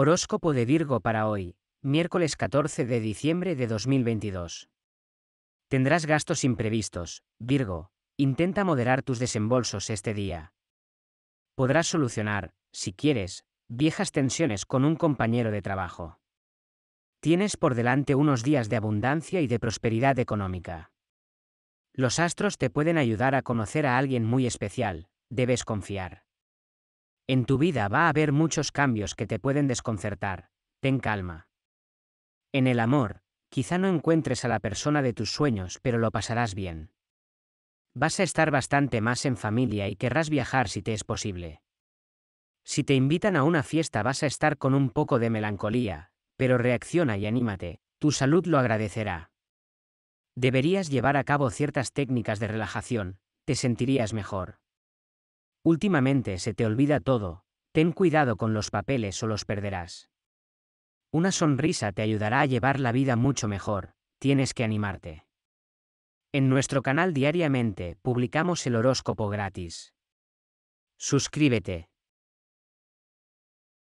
Horóscopo de Virgo para hoy, miércoles 14 de diciembre de 2022. Tendrás gastos imprevistos, Virgo. Intenta moderar tus desembolsos este día. Podrás solucionar, si quieres, viejas tensiones con un compañero de trabajo. Tienes por delante unos días de abundancia y de prosperidad económica. Los astros te pueden ayudar a conocer a alguien muy especial, debes confiar. En tu vida va a haber muchos cambios que te pueden desconcertar, ten calma. En el amor, quizá no encuentres a la persona de tus sueños, pero lo pasarás bien. Vas a estar bastante más en familia y querrás viajar si te es posible. Si te invitan a una fiesta vas a estar con un poco de melancolía, pero reacciona y anímate, tu salud lo agradecerá. Deberías llevar a cabo ciertas técnicas de relajación, te sentirías mejor. Últimamente se te olvida todo, ten cuidado con los papeles o los perderás. Una sonrisa te ayudará a llevar la vida mucho mejor, tienes que animarte. En nuestro canal diariamente publicamos el horóscopo gratis. Suscríbete,